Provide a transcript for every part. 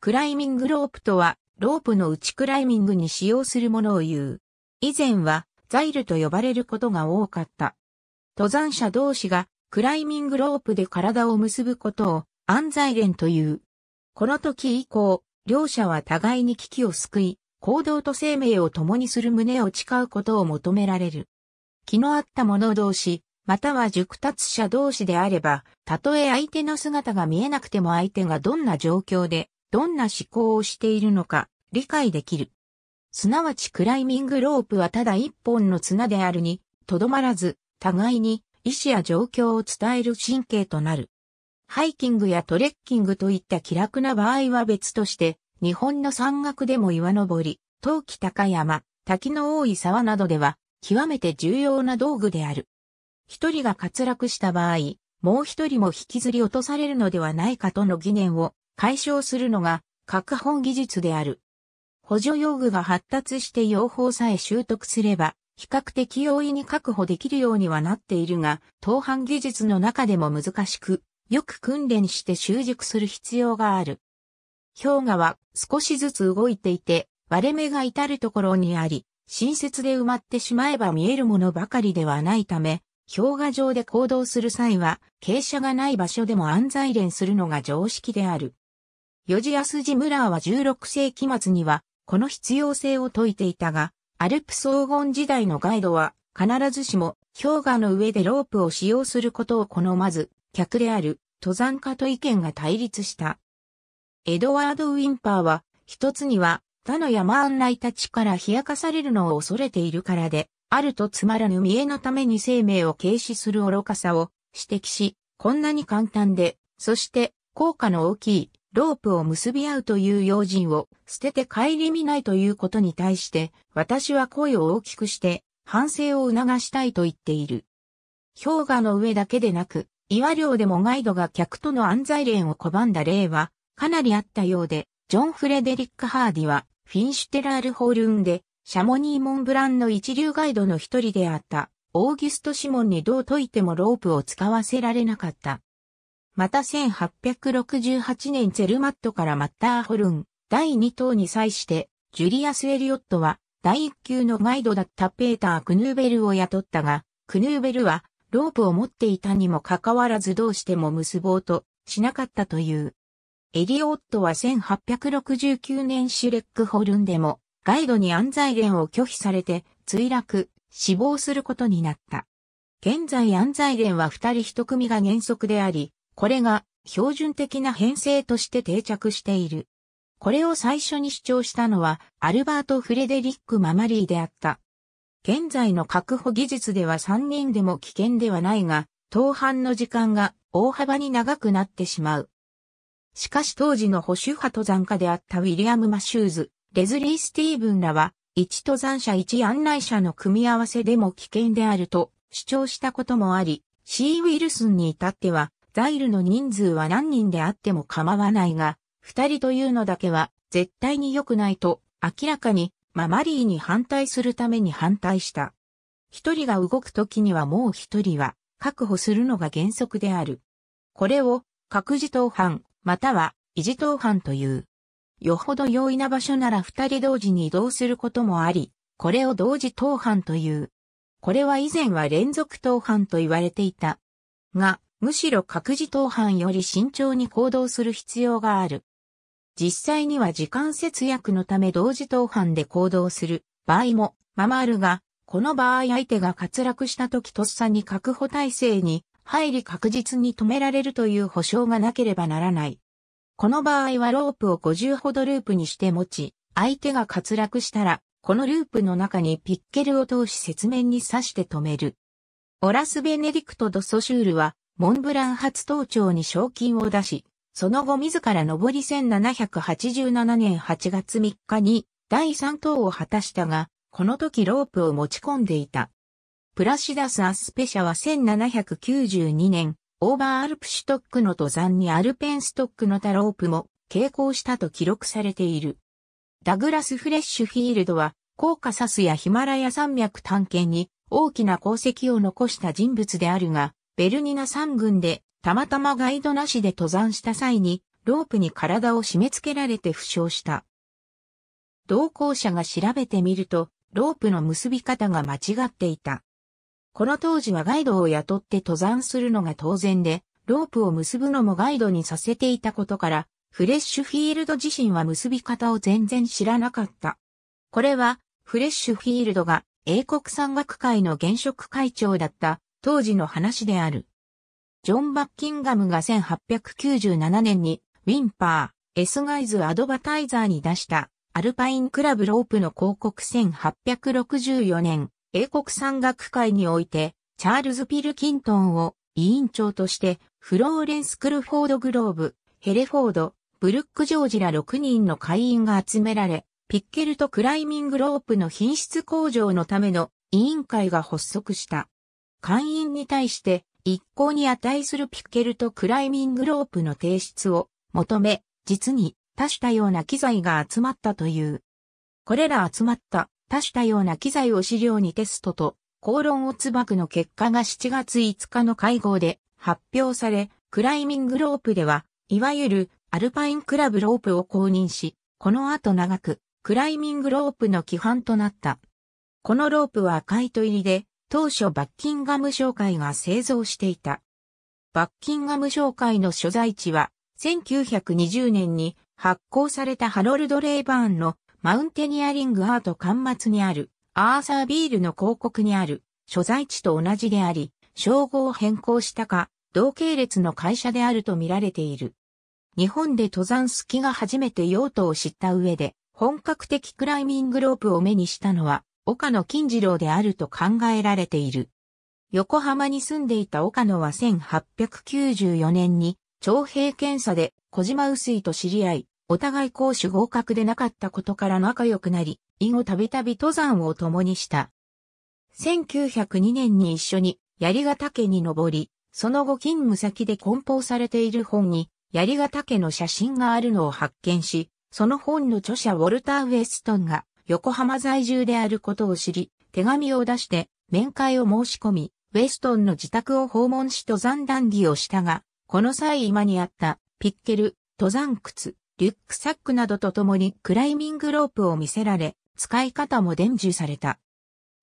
クライミングロープとは、ロープの内クライミングに使用するものを言う。以前は、ザイルと呼ばれることが多かった。登山者同士が、クライミングロープで体を結ぶことを、安在連という。この時以降、両者は互いに危機を救い、行動と生命を共にする旨を誓うことを求められる。気の合った者同士、または熟達者同士であれば、たとえ相手の姿が見えなくても相手がどんな状況でどんな思考をしているのか理解できる。すなわちクライミングロープはただ一本の綱であるに、とどまらず、互いに意思や状況を伝える神経となる。ハイキングやトレッキングといった気楽な場合は別として、日本の山岳でも岩登り、陶器高山、滝の多い沢などでは、極めて重要な道具である。一人が滑落した場合、もう一人も引きずり落とされるのではないかとの疑念を解消するのが核本技術である。補助用具が発達して用法さえ習得すれば、比較的容易に確保できるようにはなっているが、当伴技術の中でも難しく、よく訓練して習熟する必要がある。氷河は少しずつ動いていて、割れ目が至るところにあり、新設で埋まってしまえば見えるものばかりではないため、氷河上で行動する際は、傾斜がない場所でも安在連するのが常識である。ヨジアス・ジ・ムラーは16世紀末には、この必要性を説いていたが、アルプス黄時代のガイドは、必ずしも氷河の上でロープを使用することを好まず、客である登山家と意見が対立した。エドワード・ウィンパーは、一つには他の山案内たちから冷やかされるのを恐れているからで、あるとつまらぬ見栄のために生命を軽視する愚かさを指摘し、こんなに簡単で、そして効果の大きいロープを結び合うという用心を捨てて帰り見ないということに対して、私は声を大きくして反省を促したいと言っている。氷河の上だけでなく、岩漁でもガイドが客との安在連を拒んだ例はかなりあったようで、ジョン・フレデリック・ハーディはフィンシュテラール・ホールンでシャモニー・モンブランの一流ガイドの一人であったオーギュスト・シモンにどう解いてもロープを使わせられなかった。また1868年ツェルマットからマッターホルン第2等に際して、ジュリアス・エリオットは第1級のガイドだったペーター・クヌーベルを雇ったが、クヌーベルはロープを持っていたにもかかわらずどうしても結ぼうとしなかったという。エリオットは1869年シュレックホルンでもガイドに安在源を拒否されて墜落、死亡することになった。現在安在源は二人一組が原則であり、これが標準的な編成として定着している。これを最初に主張したのはアルバート・フレデリック・ママリーであった。現在の確保技術では3人でも危険ではないが、当半の時間が大幅に長くなってしまう。しかし当時の保守派登山家であったウィリアム・マシューズ、レズリー・スティーブンらは、1登山者1案内者の組み合わせでも危険であると主張したこともあり、シー・ウィルスンに至ってはザイルの人数は何人であっても構わないが、二人というのだけは絶対に良くないと明らかにママリーに反対するために反対した。一人が動くときにはもう一人は確保するのが原則である。これを各自党犯または維持党犯という。よほど容易な場所なら二人同時に移動することもあり、これを同時党犯という。これは以前は連続党犯と言われていた。が、むしろ各自党伴より慎重に行動する必要がある。実際には時間節約のため同時党伴で行動する場合も、ままあるが、この場合相手が滑落した時とっさに確保体制に入り確実に止められるという保証がなければならない。この場合はロープを50ほどループにして持ち、相手が滑落したら、このループの中にピッケルを通し雪面に刺して止める。オラス・ベネディクト・ド・ソシュールは、モンブラン初登頂に賞金を出し、その後自ら上り1787年8月3日に第3等を果たしたが、この時ロープを持ち込んでいた。プラシダス・アスペ社は1792年、オーバーアルプシュトックの登山にアルペンストックのタロープも傾向したと記録されている。ダグラス・フレッシュフィールドは、コーカサスやヒマラヤ山脈探検に大きな功績を残した人物であるが、ベルニナ山群で、たまたまガイドなしで登山した際に、ロープに体を締め付けられて負傷した。同行者が調べてみると、ロープの結び方が間違っていた。この当時はガイドを雇って登山するのが当然で、ロープを結ぶのもガイドにさせていたことから、フレッシュフィールド自身は結び方を全然知らなかった。これは、フレッシュフィールドが英国山岳会の現職会長だった当時の話である。ジョン・バッキンガムが1897年にウィンパー、エスガイズ・アドバタイザーに出したアルパインクラブロープの広告1864年、英国山岳会において、チャールズ・ピルキントンを委員長として、フローレンス・クルフォード・グローブ、ヘレフォード、ブルック・ジョージら6人の会員が集められ、ピッケルとクライミングロープの品質向上のための委員会が発足した。会員に対して一向に値するピッケルとクライミングロープの提出を求め、実に多種多様な機材が集まったという。これら集まった多種多様な機材を資料にテストと口論をつばくの結果が7月5日の会合で発表され、クライミングロープでは、いわゆるアルパインクラブロープを公認し、この後長くクライミングロープの規範となった。このロープはカイト入りで当初バッキンガム商会が製造していた。バッキンガム商会の所在地は、1920年に発行されたハロルド・レイバーンのマウンテニアリングアート端末にある、アーサービールの広告にある、所在地と同じであり、称号を変更したか、同系列の会社であると見られている。日本で登山好きが初めて用途を知った上で、本格的クライミングロープを目にしたのは、岡野金次郎であると考えられている。横浜に住んでいた岡野は1894年に徴兵検査で小島薄井と知り合い、お互い公主合格でなかったことから仲良くなり、以後たびたび登山を共にした。1902年に一緒に槍ヶ岳に登り、その後勤務先で梱包されている本に槍ヶ岳の写真があるのを発見し、その本の著者ウォルター・ウェストンが横浜在住であることを知り、手紙を出して面会を申し込み、ウェストンの自宅を訪問し登山談義をしたが、この際今にあったピッケル、登山靴、リュックサックなどとともにクライミングロープを見せられ、使い方も伝授された。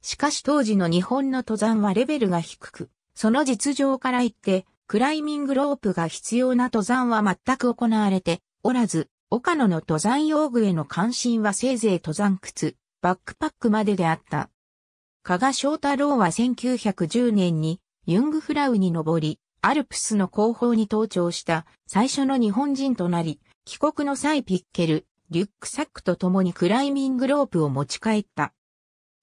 しかし当時の日本の登山はレベルが低く、その実情から言って、クライミングロープが必要な登山は全く行われておらず、岡野の登山用具への関心はせいぜい登山靴、バックパックまでであった。加賀翔太郎は1910年にユングフラウに登り、アルプスの後方に登頂した最初の日本人となり、帰国の際ピッケル、リュックサックと共にクライミングロープを持ち帰った。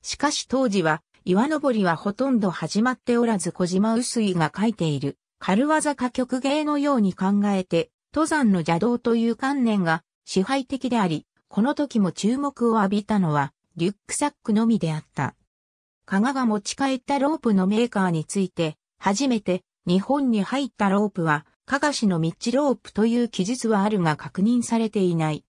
しかし当時は岩登りはほとんど始まっておらず小島薄井が書いている軽技歌曲芸のように考えて登山の邪道という観念が支配的であり、この時も注目を浴びたのはリュックサックのみであった。加賀が持ち帰ったロープのメーカーについて、初めて日本に入ったロープは、加賀市のミッチロープという記述はあるが確認されていない。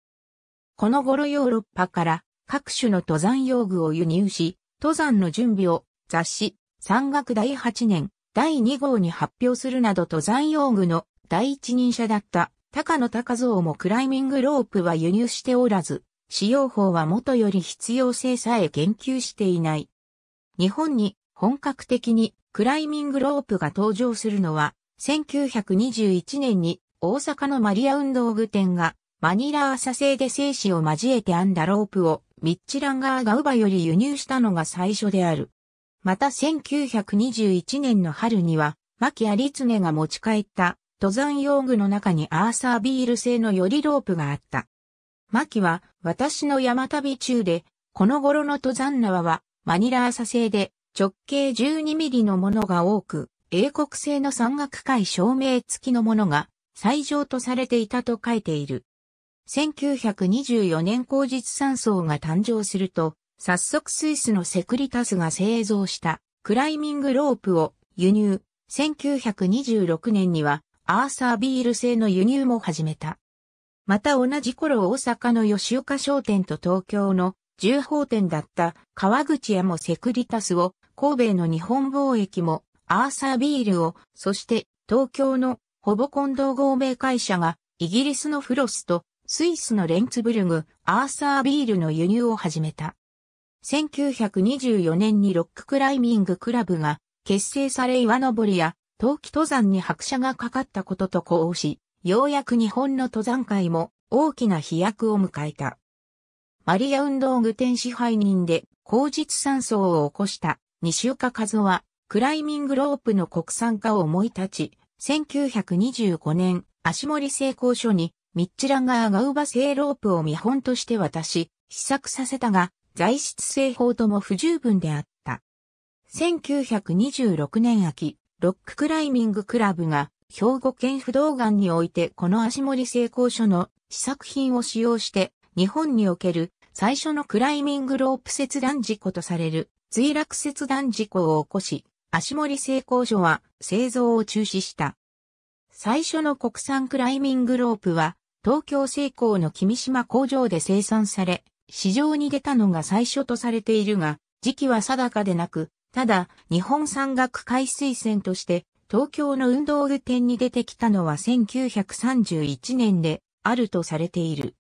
この頃ヨーロッパから各種の登山用具を輸入し、登山の準備を雑誌、山岳第8年第2号に発表するなど登山用具の第一人者だった高野高蔵もクライミングロープは輸入しておらず、使用法は元より必要性さえ言及していない。日本に本格的にクライミングロープが登場するのは、1921年に大阪のマリア運動具店がマニラ朝製で生死を交えて編んだロープをミッチランガーガウバより輸入したのが最初である。また1921年の春には、牧有常が持ち帰った登山用具の中にアーサービール製のよりロープがあった。マキは、私の山旅中で、この頃の登山縄は、マニラサ製で、直径12ミリのものが多く、英国製の山岳会照明付きのものが、最上とされていたと書いている。1924年後日山荘が誕生すると、早速スイスのセクリタスが製造した、クライミングロープを輸入。1926年には、アーサービール製の輸入も始めた。また同じ頃大阪の吉岡商店と東京の重宝店だった川口屋もセクリタスを、神戸の日本貿易もアーサービールを、そして東京のほぼ近藤合名会社がイギリスのフロスとスイスのレンツブルグアーサービールの輸入を始めた。1924年にロッククライミングクラブが結成され岩登りや冬季登山に拍車がかかったことと呼応し、ようやく日本の登山界も大きな飛躍を迎えた。マリア運動具店支配人で、口実山荘を起こした西岡和夫は、クライミングロープの国産化を思い立ち、1925年、足森成功所に、ミッチラガーガウバ製ロープを見本として渡し、試作させたが、材質製法とも不十分であった。1926年秋、ロッククライミングクラブが、兵庫県不動岩においてこの足森成功所の試作品を使用して、日本における最初のクライミングロープ切断事故とされる墜落切断事故を起こし、足森成功所は製造を中止した。最初の国産クライミングロープは、東京成功の君島工場で生産され、市場に出たのが最初とされているが、時期は定かでなく、ただ、日本山岳海水船として、東京の運動具店に出てきたのは1931年であるとされている。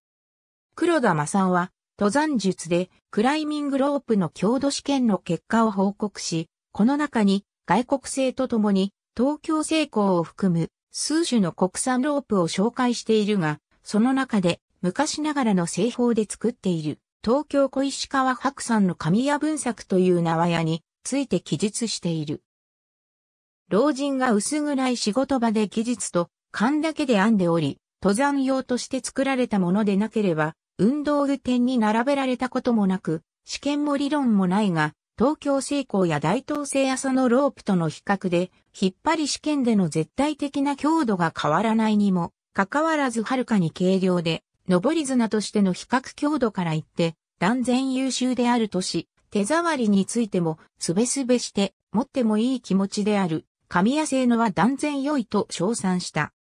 黒田正夫は、登山術でクライミングロープの強度試験の結果を報告し、この中に外国製とともに東京成功を含む数種の国産ロープを紹介しているが、その中で昔ながらの製法で作っている東京小石川白山の神谷文作という縄やについて記述している。老人が薄暗い仕事場で技術と勘だけで編んでおり、登山用として作られたものでなければ、運動具店に並べられたこともなく、試験も理論もないが、東京成功や大東製朝のロープとの比較で、引っ張り試験での絶対的な強度が変わらないにも、かかわらずはるかに軽量で、上り綱としての比較強度から言って、断然優秀であるとし、手触りについても、すべすべして持ってもいい気持ちである、神谷製のは断然良いと称賛した。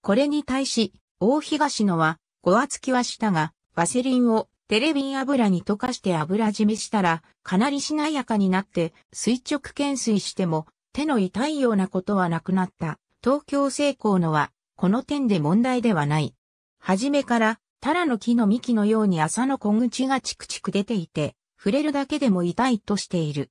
これに対し、大東野は、ご厚きはしたが、ワセリンをテレビン油に溶かして油締めしたら、かなりしなやかになって、垂直懸垂しても、手の痛いようなことはなくなった。東京成功のは、この点で問題ではない。はじめから、タラの木の幹のように麻の小口がチクチク出ていて、触れるだけでも痛いとしている。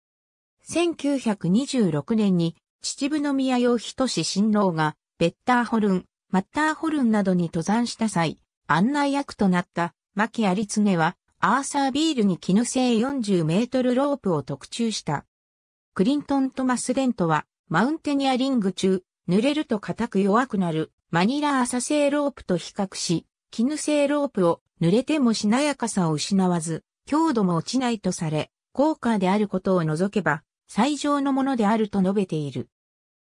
1926年に秩父宮用人志新郎がベッターホルン、マッターホルンなどに登山した際、案内役となった牧有常はアーサービールに絹製40メートルロープを特注した。クリントン・トマス・デントはマウンテニアリング中、濡れると硬く弱くなるマニラ朝製ロープと比較し、絹製ロープを濡れてもしなやかさを失わず、強度も落ちないとされ、高価であることを除けば、最上のものであると述べている。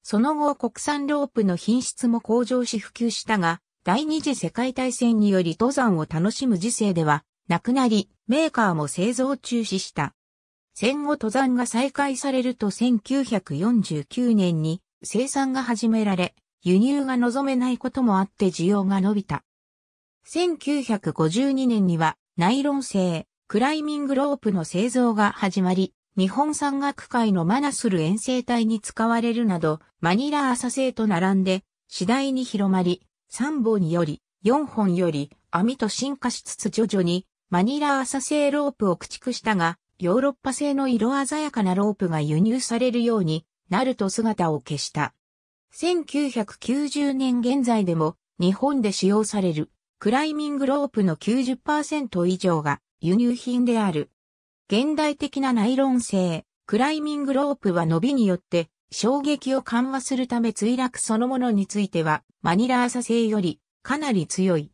その後国産ロープの品質も向上し普及したが、第二次世界大戦により登山を楽しむ時世では、なくなり、メーカーも製造中止した。戦後登山が再開されると1949年に生産が始められ、輸入が望めないこともあって需要が伸びた。1952年にはナイロン製、クライミングロープの製造が始まり、日本山岳会のマナスル遠征隊に使われるなど、マニラ朝製と並んで、次第に広まり、3本より、4本より、網と進化しつつ徐々に、マニラ朝製ロープを駆逐したが、ヨーロッパ製の色鮮やかなロープが輸入されるようになると姿を消した。1990年現在でも日本で使用されるクライミングロープの90%以上が輸入品である。現代的なナイロン製、クライミングロープは伸びによって衝撃を緩和するため墜落そのものについてはマニラサ製よりかなり強い。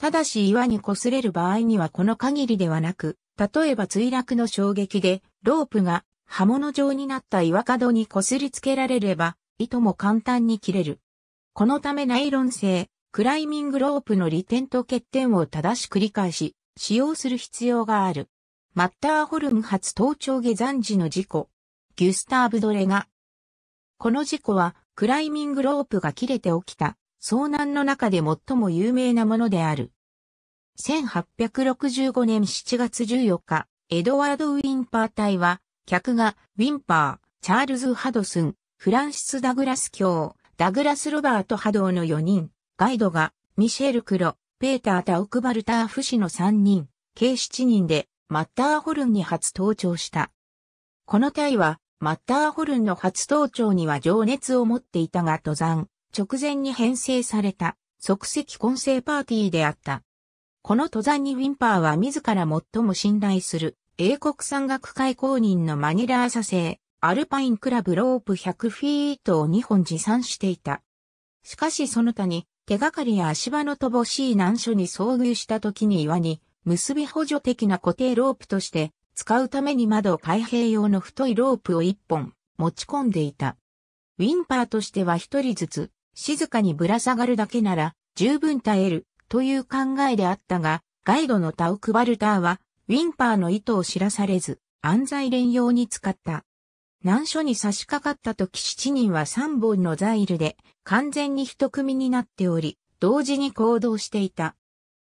ただし岩に擦れる場合にはこの限りではなく、例えば墜落の衝撃でロープが刃物状になった岩角に擦りつけられれば、糸も簡単に切れる。このためナイロン製、クライミングロープの利点と欠点を正しく理解し、使用する必要がある。マッターホルム発登頂下山時の事故。ギュスターブ・ドレガ。この事故は、クライミングロープが切れて起きた、遭難の中で最も有名なものである。1865年7月14日、エドワード・ウィンパー隊は、客が、ウィンパー、チャールズ・ハドスン、フランシス・ダグラス卿、ダグラス・ロバート・ハドーの4人、ガイドが、ミシェル・クロ、ペーター・タウクバルターフ氏の3人、計7人で、マッターホルンに初登頂した。この隊は、マッターホルンの初登頂には情熱を持っていたが登山、直前に編成された、即席混成パーティーであった。この登山にウィンパーは自ら最も信頼する、英国山岳会公認のマニラー佐製、アルパインクラブロープ100フィートを2本持参していた。しかしその他に、手がかりや足場の乏しい難所に遭遇した時に岩に結び補助的な固定ロープとして使うために窓開閉用の太いロープを一本持ち込んでいた。ウィンパーとしては一人ずつ静かにぶら下がるだけなら十分耐えるという考えであったが、ガイドのタウクバルターはウィンパーの意図を知らされず安在連用に使った。難所に差し掛かった時7人は3本のザイルで完全に一組になっており、同時に行動していた。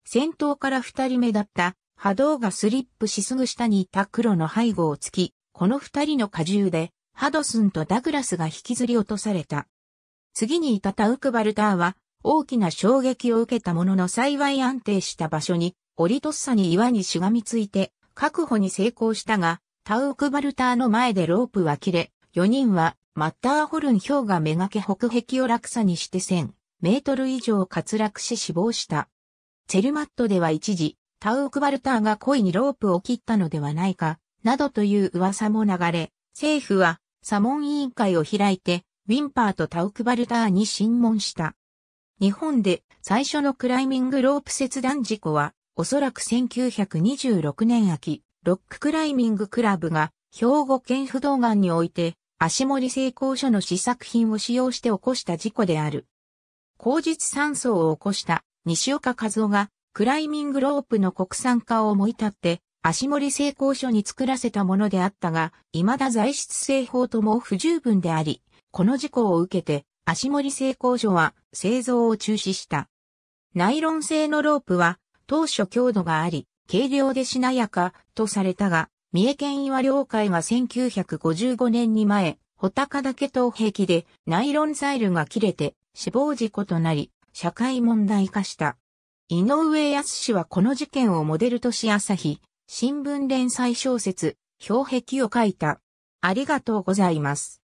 先頭から二人目だった波動がスリップしすぐ下にいた黒の背後を突き、この二人の荷重でハドスンとダグラスが引きずり落とされた。次にいたタウクバルターは大きな衝撃を受けたものの幸い安定した場所に、折りとっさに岩にしがみついて確保に成功したが、タウクバルターの前でロープは切れ、4人はマッターホルン氷河めがけ北壁を落差にして1000メートル以上滑落し死亡した。チェルマットでは一時、タウクバルターが故意にロープを切ったのではないか、などという噂も流れ、政府は、サモン委員会を開いて、ウィンパーとタウクバルターに審問した。日本で最初のクライミングロープ切断事故は、おそらく1926年秋、ロッククライミングクラブが兵庫県不動岩において足森製鋼所の試作品を使用して起こした事故である。後日山荘を起こした西岡和夫がクライミングロープの国産化を思い立って足森製鋼所に作らせたものであったが、未だ材質製法とも不十分であり、この事故を受けて足森製鋼所は製造を中止した。ナイロン製のロープは当初強度があり、軽量でしなやかとされたが、三重県岩良会が1955年に前、穂高岳東壁でナイロンサイルが切れて死亡事故となり、社会問題化した。井上康はこの事件をモデルとし朝日、新聞連載小説、氷壁を書いた。ありがとうございます。